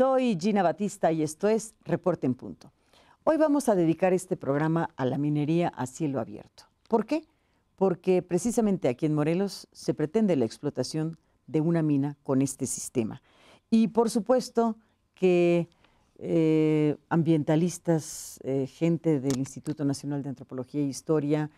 Soy Gina Batista y esto es Reporte en Punto. Hoy vamos a dedicar este programa a la minería a cielo abierto. ¿Por qué? Porque precisamente aquí en Morelos se pretende la explotación de una mina con este sistema. Y por supuesto que eh, ambientalistas, eh, gente del Instituto Nacional de Antropología e Historia,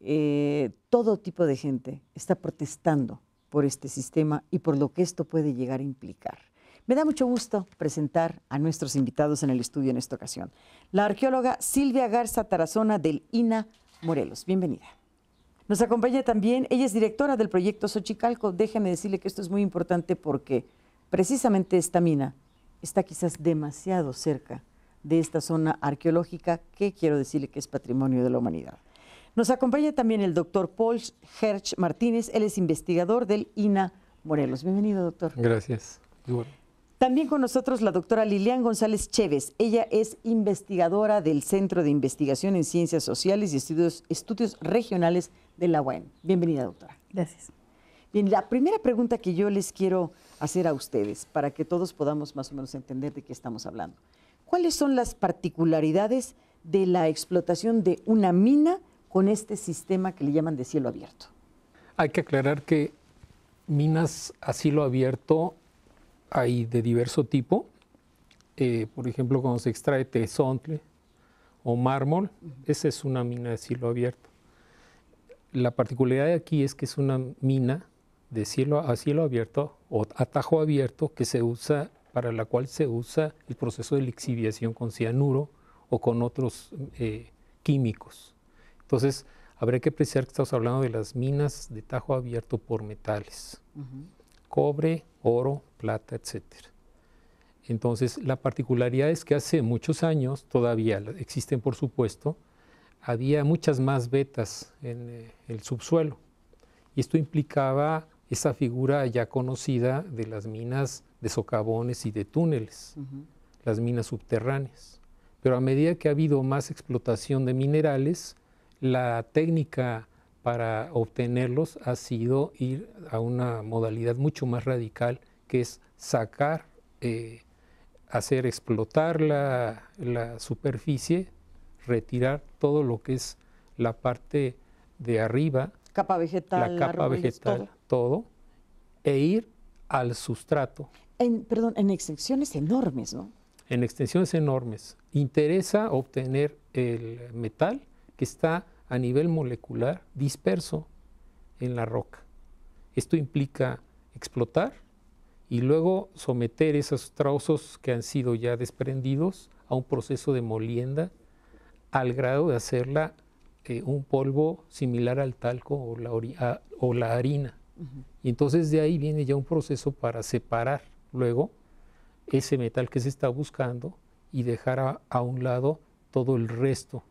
eh, todo tipo de gente está protestando por este sistema y por lo que esto puede llegar a implicar. Me da mucho gusto presentar a nuestros invitados en el estudio en esta ocasión. La arqueóloga Silvia Garza Tarazona del INA Morelos. Bienvenida. Nos acompaña también, ella es directora del proyecto Xochicalco. Déjeme decirle que esto es muy importante porque precisamente esta mina está quizás demasiado cerca de esta zona arqueológica que quiero decirle que es patrimonio de la humanidad. Nos acompaña también el doctor Paul Herch Martínez, él es investigador del INA Morelos. Bienvenido, doctor. Gracias. También con nosotros la doctora Lilian González Chévez. Ella es investigadora del Centro de Investigación en Ciencias Sociales y Estudios, Regionales de la UAN. Bienvenida, doctora. Gracias. Bien, la primera pregunta que yo les quiero hacer a ustedes, para que todos podamos más o menos entender de qué estamos hablando. ¿Cuáles son las particularidades de la explotación de una mina con este sistema que le llaman de cielo abierto? Hay que aclarar que minas a cielo abierto hay de diverso tipo. Eh, por ejemplo, cuando se extrae tesontle o mármol, esa es una mina de cielo abierto. La particularidad de aquí es que es una mina de cielo a cielo abierto o tajo abierto que se usa para la cual se usa el proceso de lixiviación con cianuro o con otros eh, químicos. Entonces, habrá que precisar que estamos hablando de las minas de tajo abierto por metales cobre, oro, plata, etc. Entonces, la particularidad es que hace muchos años, todavía existen por supuesto, había muchas más vetas en eh, el subsuelo. Y esto implicaba esa figura ya conocida de las minas de socavones y de túneles, las minas subterráneas. Pero a medida que ha habido más explotación de minerales, la técnica para obtenerlos ha sido ir a una modalidad mucho más radical que es sacar, eh, hacer explotar la, superficie, retirar todo lo que es la parte de arriba, capa vegetal, la capa vegetal, todo. todo, e ir al sustrato. En, perdón, en extensiones enormes, ¿no? En extensiones enormes. Interesa obtener el metal que está a nivel molecular disperso en la roca. Esto implica explotar y luego someter esos trozos que han sido ya desprendidos a un proceso de molienda al grado de hacerla eh, un polvo similar al talco o la, o la harina. Y entonces de ahí viene ya un proceso para separar luego ese metal que se está buscando y dejar a un lado todo el resto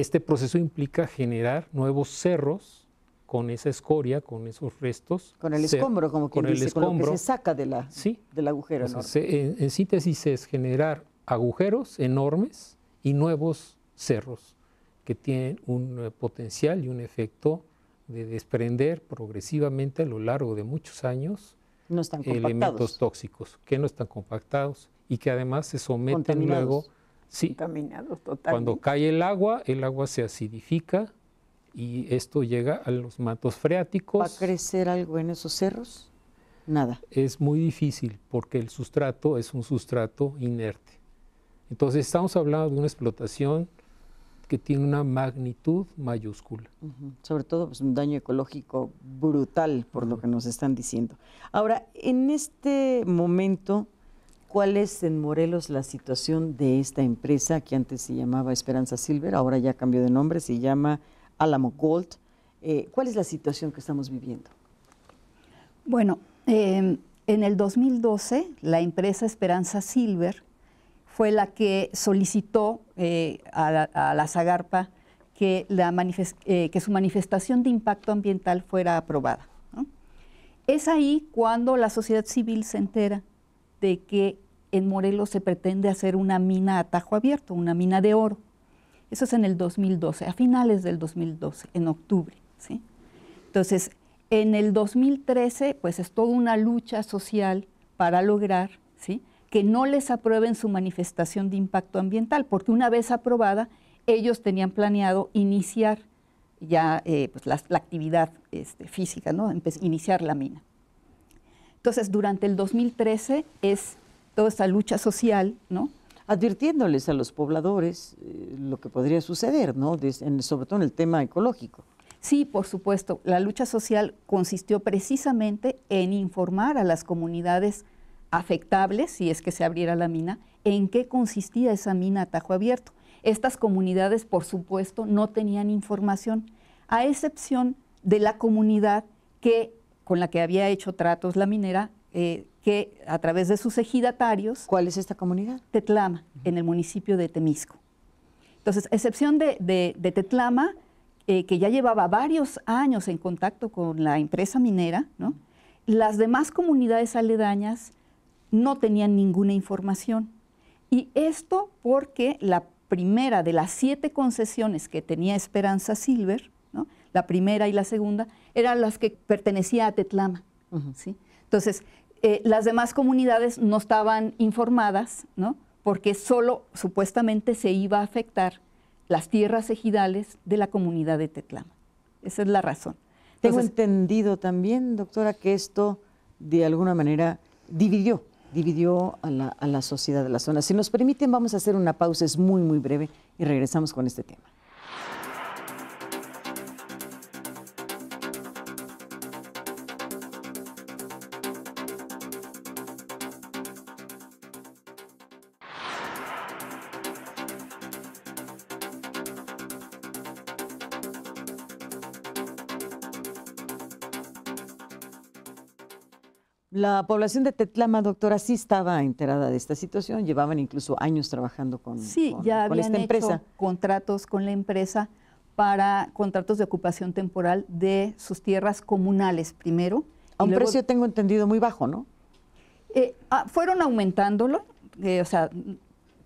este proceso implica generar nuevos cerros con esa escoria, con esos restos. Con el escombro, como quien con el escombro, que se saca de la, del agujero en, síntesis es generar agujeros enormes y nuevos cerros que tienen un eh, potencial y un efecto de desprender progresivamente a lo largo de muchos años elementos tóxicos que no están compactados y que además se someten luego Sí. Cuando cae el agua, el agua se acidifica y esto llega a los matos freáticos. ¿Va a crecer algo en esos cerros? Nada. Es muy difícil porque el sustrato es un sustrato inerte. Entonces estamos hablando de una explotación que tiene una magnitud mayúscula. Sobre todo pues, un daño ecológico brutal por lo que nos están diciendo. Ahora, en este momento ¿Cuál es en Morelos la situación de esta empresa que antes se llamaba Esperanza Silver, ahora ya cambió de nombre, se llama Alamo Gold? Eh, ¿Cuál es la situación que estamos viviendo? Bueno, em, en el 2012 la empresa Esperanza Silver fue la que solicitó eh, a, la, Zagarpa eh, que, su manifestación de impacto ambiental fuera aprobada. Es ahí cuando la sociedad civil se entera de que en Morelos se pretende hacer una mina a tajo abierto, una mina de oro. Eso es en el 2012, a finales del 2012, en octubre. ¿sí? Entonces, en el 2013, pues es toda una lucha social para lograr ¿sí? que no les aprueben su manifestación de impacto ambiental, porque una vez aprobada, ellos tenían planeado iniciar ya eh, pues la, actividad este, física, ¿no? iniciar la mina. Entonces, durante el 2013 es toda esta lucha social, ¿no? Advirtiéndoles a los pobladores eh, lo que podría suceder, ¿no? sobre todo en el tema ecológico. Sí, por supuesto. La lucha social consistió precisamente en informar a las comunidades afectables, si es que se abriera la mina, en qué consistía esa mina a tajo abierto. Estas comunidades, por supuesto, no tenían información, a excepción de la comunidad que con la que había hecho tratos la minera, eh, que a través de sus ejidatarios... ¿Cuál es esta comunidad? Tetlama, en el municipio de Temisco. Entonces, a excepción de, Tetlama, eh, que ya llevaba varios años en contacto con la empresa minera, las demás comunidades aledañas no tenían ninguna información. Y esto porque la primera de las siete concesiones que tenía Esperanza Silver, ¿no? la primera y la segunda, eran las que pertenecía a Tetlama. ¿sí? Entonces, eh, las demás comunidades no estaban informadas, ¿no? porque solo supuestamente se iba a afectar las tierras ejidales de la comunidad de Tetlama. Esa es la razón. Tengo entendido también, doctora, que esto de alguna manera dividió, dividió a la sociedad de la zona. Si nos permiten, vamos a hacer una pausa, es muy, muy breve, y regresamos con este tema. La población de Tetlama, doctora, sí estaba enterada de esta situación, llevaban incluso años trabajando con, sí, ya con esta empresa. contratos con la empresa para contratos de ocupación temporal de sus tierras comunales primero. A un precio, tengo entendido, muy bajo, ¿no? Eh, ah, fueron aumentándolo, eh, o sea,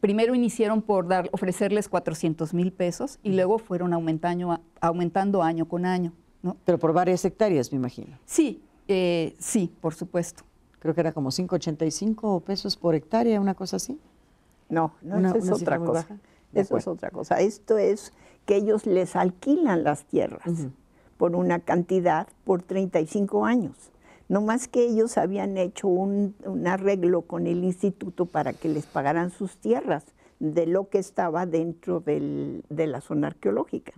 primero iniciaron por dar, ofrecerles 400 mil pesos y luego fueron aumentando, aumentando año con año. ¿no? Pero por varias hectáreas, me imagino. Sí, eh, sí, por supuesto. Creo que era como 5,85 pesos por hectárea, una cosa así. No, no, es otra cosa. Eso es otra cosa. Esto es que ellos les alquilan las tierras por una cantidad por 35 años. No más que ellos habían hecho un, arreglo con el instituto para que les pagaran sus tierras de lo que estaba dentro de la zona arqueológica.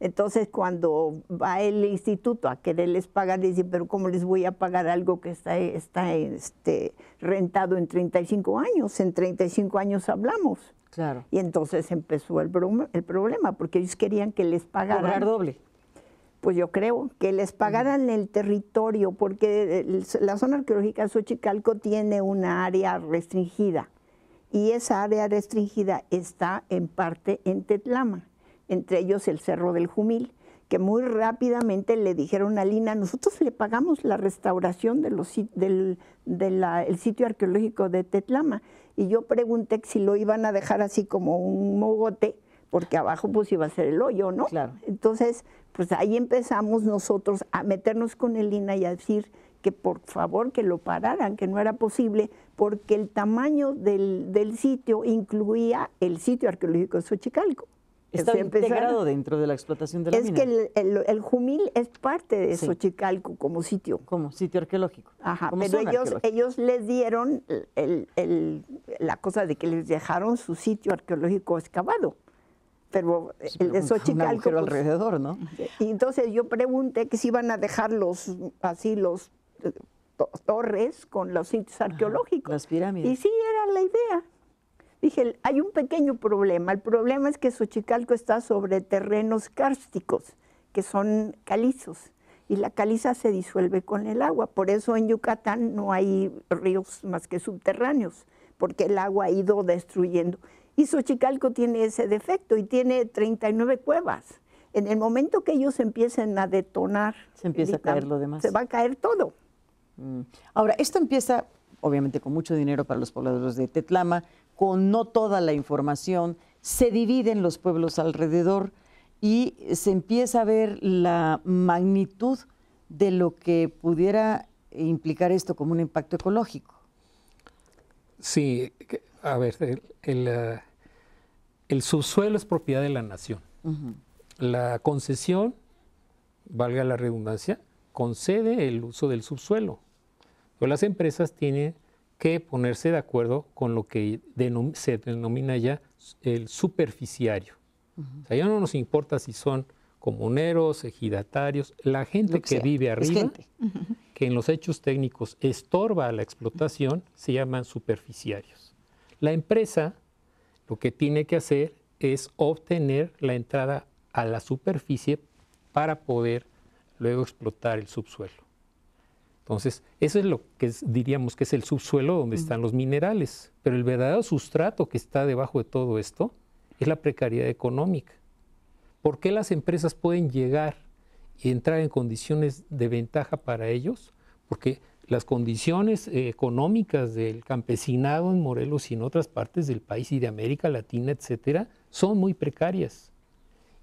Entonces, cuando va el instituto a quererles pagar, dice, pero ¿cómo les voy a pagar algo que está, está este, rentado en 35 años? En 35 años hablamos. Claro. Y entonces empezó el, problema, porque ellos querían que les pagaran. doble. Pues yo creo, que les pagaran el territorio, porque la zona arqueológica de Xochicalco tiene una área restringida. Y esa área restringida está en parte en Tetlama entre ellos el Cerro del Jumil, que muy rápidamente le dijeron a Lina, nosotros le pagamos la restauración del de el sitio arqueológico de Tetlama. Y yo pregunté si lo iban a dejar así como un mogote, porque abajo pues iba a ser el hoyo, ¿no? Entonces, pues ahí empezamos nosotros a meternos con el Lina y a decir que por favor que lo pararan, que no era posible, porque el tamaño del, del sitio incluía el sitio arqueológico de Xochicalco. Está integrado dentro de la explotación de la es Es que el, Jumil es parte de Xochicalco como sitio. Como sitio arqueológico. Ajá, pero ellos, ellos les dieron el, la cosa de que les dejaron su sitio arqueológico excavado. Pero el de Xochicalco. Pues, alrededor, ¿no? Y entonces yo pregunté que si iban a dejar los, así los eh, torres con los sitios arqueológicos. las pirámides. Y sí, era la idea. Dije, hay un pequeño problema. El problema es que Xochicalco está sobre terrenos kársticos, que son calizos, y la caliza se disuelve con el agua. Por eso en Yucatán no hay ríos más que subterráneos, porque el agua ha ido destruyendo. Y Xochicalco tiene ese defecto y tiene 39 cuevas. En el momento que ellos empiecen a detonar, se empieza a caer lo demás. Se va a caer todo. Mm. Ahora, esto empieza obviamente con mucho dinero para los pobladores de Tetlama, con no toda la información, se dividen los pueblos alrededor y se empieza a ver la magnitud de lo que pudiera implicar esto como un impacto ecológico. Sí, a ver, eh, el, subsuelo es propiedad de la nación. La concesión, valga la redundancia, concede el uso del subsuelo. las empresas tienen que ponerse de acuerdo con lo que se denomina ya el superficiario. O sea, ya no nos importa si son comuneros, ejidatarios, la gente que, vive arriba, que en los hechos técnicos estorba la explotación, se llaman superficiarios. La empresa lo que tiene que hacer es obtener la entrada a la superficie para poder luego explotar el subsuelo. Entonces, eso es lo que diríamos que es el subsuelo donde están los minerales, pero el verdadero sustrato que está debajo de todo esto es la precariedad económica. ¿Por qué las empresas pueden llegar y entrar en condiciones de ventaja para ellos? Porque las condiciones eh, económicas del campesinado en Morelos y en otras partes del país y de América Latina, etcétera, son muy precarias.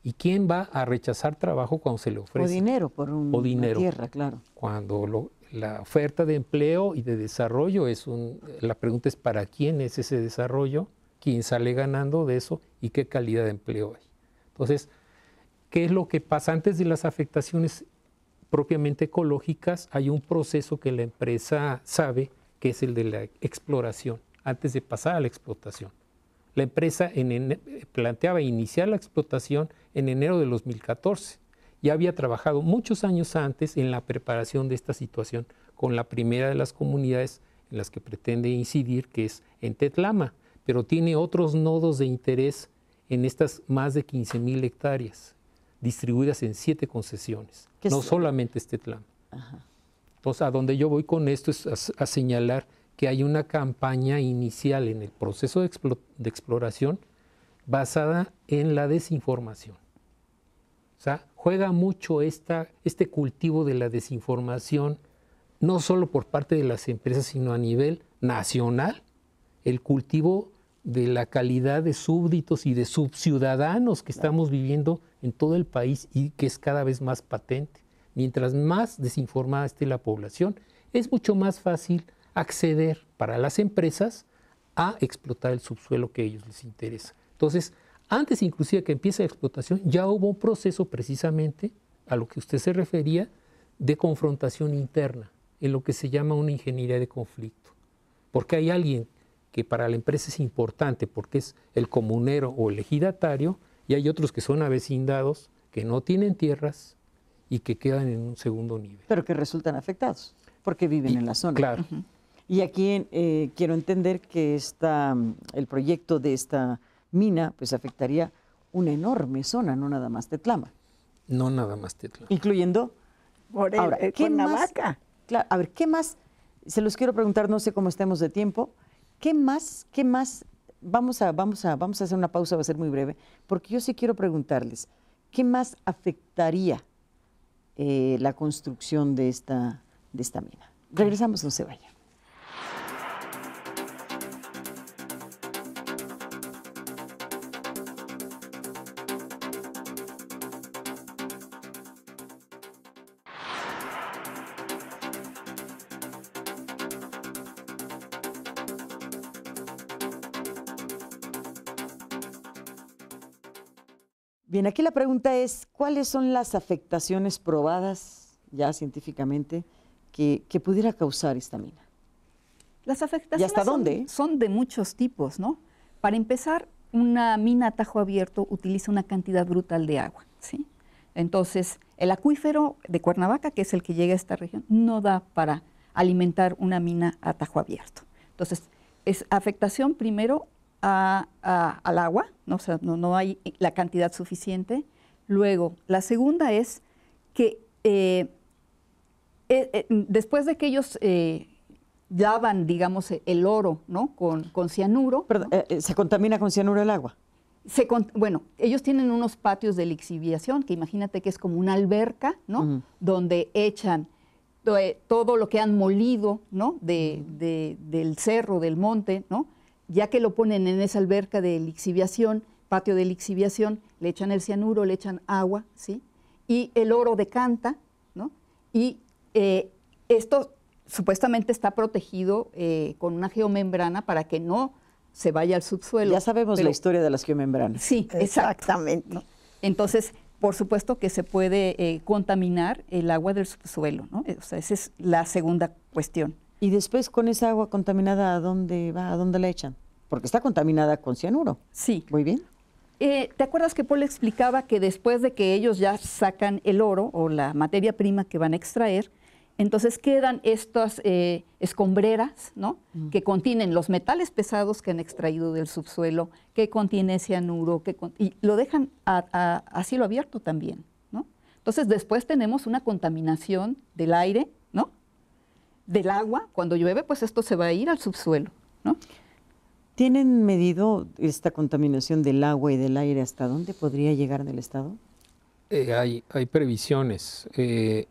¿Y quién va a rechazar trabajo cuando se le ofrece? O dinero por una tierra, claro. Cuando lo, la oferta de empleo y de desarrollo es un, la pregunta es para quién es ese desarrollo, quién sale ganando de eso y qué calidad de empleo hay. Entonces, ¿qué es lo que pasa antes de las afectaciones propiamente ecológicas? Hay un proceso que la empresa sabe que es el de la exploración, antes de pasar a la explotación. La empresa planteaba iniciar la explotación en enero de 2014 ya había trabajado muchos años antes en la preparación de esta situación con la primera de las comunidades en las que pretende incidir, que es en Tetlama, pero tiene otros nodos de interés en estas más de 15 mil hectáreas, distribuidas en siete concesiones, no solamente es Tetlama. Entonces, a donde yo voy con esto es a, señalar que hay una campaña inicial en el proceso de exploración basada en la desinformación. O sea, juega mucho este cultivo de la desinformación, no solo por parte de las empresas, sino a nivel nacional, el cultivo de la calidad de súbditos y de subciudadanos que estamos viviendo en todo el país y que es cada vez más patente. Mientras más desinformada esté la población, es mucho más fácil acceder para las empresas a explotar el subsuelo que a ellos les interesa. Entonces, antes inclusive que empiece la explotación, ya hubo un proceso precisamente a lo que usted se refería de confrontación interna, en lo que se llama una ingeniería de conflicto. Porque hay alguien que para la empresa es importante porque es el comunero o el ejidatario, y hay otros que son avecindados, que no tienen tierras y que quedan en un segundo nivel. Pero que resultan afectados porque viven en la zona. Claro. Y aquí eh, quiero entender que está el proyecto de esta mina, pues afectaría una enorme zona, no nada más Tetlama. No nada más Tetlama. Incluyendo Ahora, eh, ¿qué más, a ver, ¿qué más? Se los quiero preguntar, no sé cómo estemos de tiempo. ¿Qué más? ¿Qué más? Vamos a, vamos a, vamos a hacer una pausa, va a ser muy breve, porque yo sí quiero preguntarles, ¿qué más afectaría eh, la construcción de esta, de esta mina? Regresamos, no se vayan. Bien, aquí la pregunta es, ¿cuáles son las afectaciones probadas ya científicamente que, pudiera causar esta mina? Las afectaciones Son, de muchos tipos, ¿no? Para empezar, una mina a tajo abierto utiliza una cantidad brutal de agua, ¿sí? Entonces, el acuífero de Cuernavaca, que es el que llega a esta región, no da para alimentar una mina a tajo abierto. Entonces, es afectación primero al agua, no, o sea, no, hay la cantidad suficiente. Luego, la segunda es que eh, eh, eh, después de que ellos eh, digamos, e, el oro ¿no? con, cianuro. ¿Se contamina con cianuro el agua? bueno, ellos tienen unos patios de lixiviación, que imagínate que es como una alberca, ¿no? Donde echan todo lo que han molido, ¿no? de, del cerro, del monte, ¿no? ya que lo ponen en esa alberca de lixiviación, patio de lixiviación, le echan el cianuro, le echan agua, ¿sí? Y el oro decanta, ¿no? Y eh, esto supuestamente está protegido eh, con una geomembrana para que no se vaya al subsuelo. Ya sabemos la historia de las geomembranas. Sí, exactamente. Entonces, por supuesto que se puede eh, contaminar el agua del subsuelo, ¿no? O sea, esa es la segunda cuestión. Y después con esa agua contaminada, ¿a dónde va? ¿A dónde la echan? Porque está contaminada con cianuro. Sí. Muy bien. Eh, ¿Te acuerdas que Paul explicaba que después de que ellos ya sacan el oro o la materia prima que van a extraer, entonces quedan estas eh, escombreras, ¿no? Mm. Que contienen los metales pesados que han extraído del subsuelo, que contiene cianuro, que y lo dejan a, cielo abierto también, ¿no? Entonces después tenemos una contaminación del aire del agua, cuando llueve, pues esto se va a ir al subsuelo, ¿no? ¿Tienen medido esta contaminación del agua y del aire hasta dónde podría llegar del Estado? Eh, hay, hay, previsiones. Eh,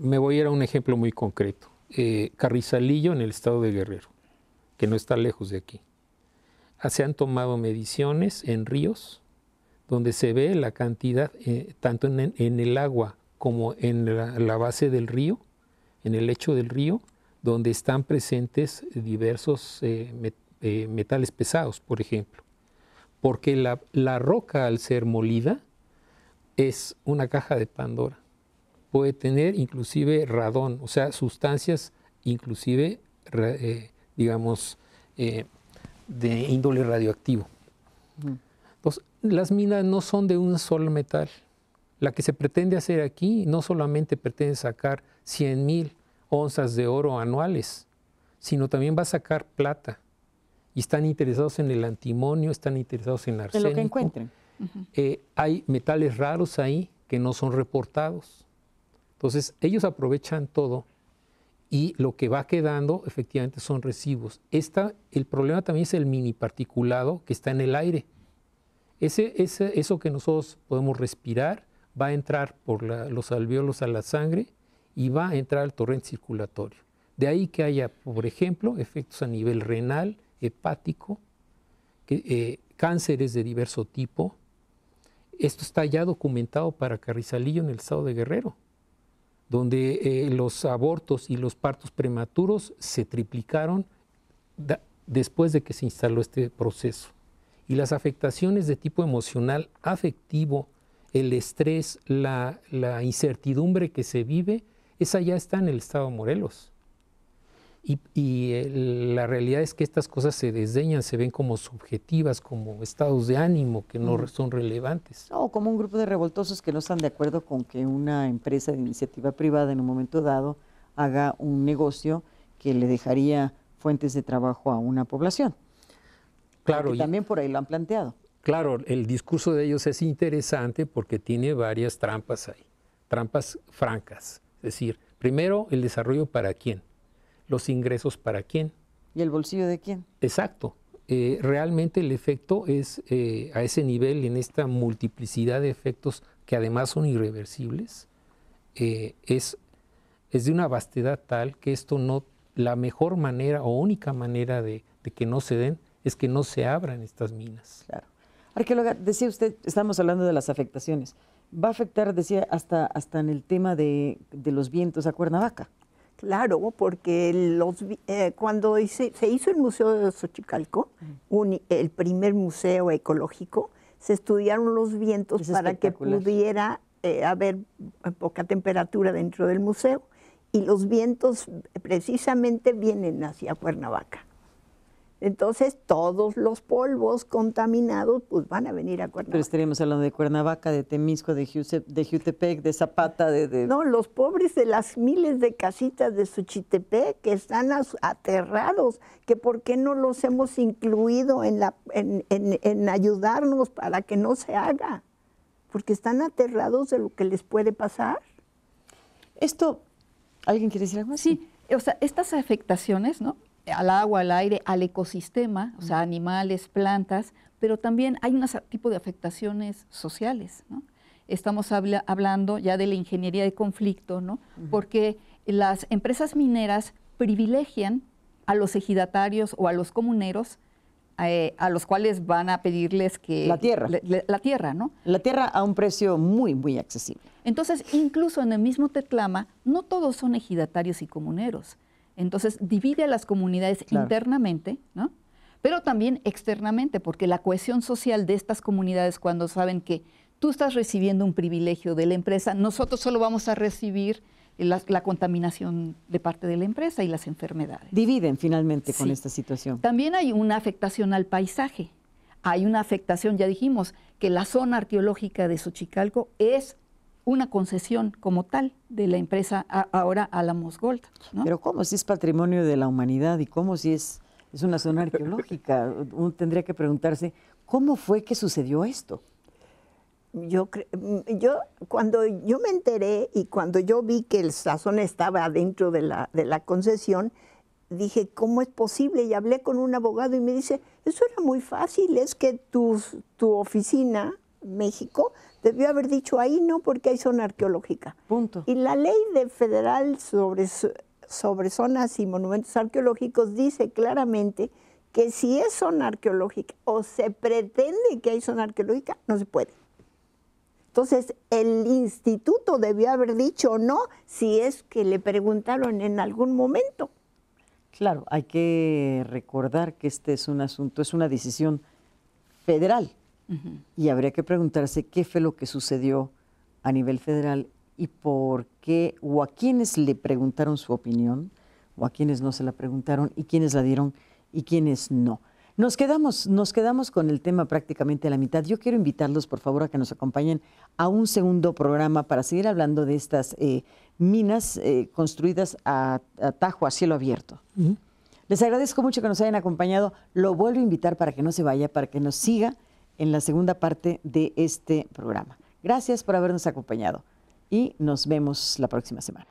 me voy a ir a un ejemplo muy concreto. Eh, Carrizalillo en el estado de Guerrero, que no está lejos de aquí. Ah, se han tomado mediciones en ríos donde se ve la cantidad, tanto en, el agua como en la base del río, en el lecho del río, donde están presentes diversos eh, eh, metales pesados, por ejemplo. Porque la, roca, al ser molida, es una caja de Pandora. Puede tener inclusive radón, o sea, sustancias inclusive, eh, digamos, de índole radioactivo. Entonces, las minas no son de un solo metal, la que se pretende hacer aquí no solamente pretende sacar 100 mil onzas de oro anuales, sino también va a sacar plata. Y están interesados en el antimonio, están interesados en arsénico. En lo que encuentren. Eh, hay metales raros ahí que no son reportados. Entonces, ellos aprovechan todo y lo que va quedando efectivamente son recibos. Esta, el problema también es el mini particulado que está en el aire. Ese, ese, eso que nosotros podemos respirar va a entrar por los alveolos a la sangre y va a entrar al torrente circulatorio. De ahí que haya, por ejemplo, efectos a nivel renal, hepático, eh, cánceres de diverso tipo. Esto está ya documentado para Carrizalillo en el estado de Guerrero, donde eh, los abortos y los partos prematuros se triplicaron después de que se instaló este proceso. Y las afectaciones de tipo emocional, afectivo, el estrés, la, incertidumbre que se vive, esa ya está en el estado de Morelos. Y, la realidad es que estas cosas se desdeñan, se ven como subjetivas, como estados de ánimo que no son relevantes. O como un grupo de revoltosos que no están de acuerdo con que una empresa de iniciativa privada en un momento dado haga un negocio que le dejaría fuentes de trabajo a una población. Claro. Y, también por ahí lo han planteado. Claro, el discurso de ellos es interesante porque tiene varias trampas ahí, trampas francas. Es decir, primero, el desarrollo para quién, los ingresos para quién. ¿Y el bolsillo de quién? Exacto. Eh, realmente el efecto es eh, a ese nivel, en esta multiplicidad de efectos que además son irreversibles, eh, es, de una vastedad tal que esto no, la mejor manera o única manera de, de que no se den es que no se abran estas minas. Claro. Arqueóloga, decía usted, estamos hablando de las afectaciones. Va a afectar, decía, hasta, hasta en el tema de, los vientos a Cuernavaca. Claro, porque los, eh, cuando se hizo el Museo de Xochicalco, el primer museo ecológico, se estudiaron los vientos para que pudiera eh, haber poca temperatura dentro del museo. Y los vientos precisamente vienen hacia Cuernavaca. Entonces, todos los polvos contaminados pues van a venir a Cuernavaca. Pero estaríamos hablando de Cuernavaca, de Temisco, de, de Jutepec, de Zapata, de, No, los pobres de las miles de casitas de Suchitepec que están aterrados, que por qué no los hemos incluido en, la, en, en ayudarnos para que no se haga, porque están aterrados de lo que les puede pasar. Esto, ¿alguien quiere decir algo? Sí, o sea, estas afectaciones, ¿no? al agua, al aire, al ecosistema, o sea, animales, plantas, pero también hay un tipo de afectaciones sociales, Estamos hablando ya de la ingeniería de conflicto, ¿no? Porque las empresas mineras privilegian a los ejidatarios o a los comuneros eh, a los cuales van a pedirles que... La tierra. la tierra, ¿no? La tierra a un precio muy, muy accesible. Entonces, incluso en el mismo teclama, no todos son ejidatarios y comuneros. Entonces divide a las comunidades internamente, ¿no? pero también externamente, porque la cohesión social de estas comunidades cuando saben que tú estás recibiendo un privilegio de la empresa, nosotros solo vamos a recibir la, contaminación de parte de la empresa y las enfermedades. Dividen finalmente con esta situación. También hay una afectación al paisaje. Hay una afectación, ya dijimos, que la zona arqueológica de Xochicalco es una concesión como tal de la empresa ahora Alamos Gold. ¿no? Pero ¿cómo si es patrimonio de la humanidad y cómo si es, es una zona arqueológica? Uno tendría que preguntarse, ¿cómo fue que sucedió esto? Yo, mm, yo cuando yo me enteré y cuando yo vi que el sazón estaba dentro de la, concesión, dije, ¿cómo es posible? Y hablé con un abogado y me dice, eso era muy fácil, es que tu, tu oficina México, debió haber dicho ahí no porque hay zona arqueológica. Punto. Y la ley de federal sobre, sobre zonas y monumentos arqueológicos dice claramente que si es zona arqueológica o se pretende que hay zona arqueológica, no se puede. Entonces, el instituto debió haber dicho no si es que le preguntaron en algún momento. Claro, hay que recordar que este es un asunto, es una decisión federal. Y habría que preguntarse qué fue lo que sucedió a nivel federal y por qué o a quienes le preguntaron su opinión o a quienes no se la preguntaron y quienes la dieron y quienes no. Nos quedamos, nos quedamos con el tema prácticamente a la mitad. Yo quiero invitarlos, por favor, a que nos acompañen a un segundo programa para seguir hablando de estas eh, minas eh, construidas a, tajo, a cielo abierto. Les agradezco mucho que nos hayan acompañado. Lo vuelvo a invitar para que no se vaya, para que nos siga en la segunda parte de este programa. Gracias por habernos acompañado y nos vemos la próxima semana.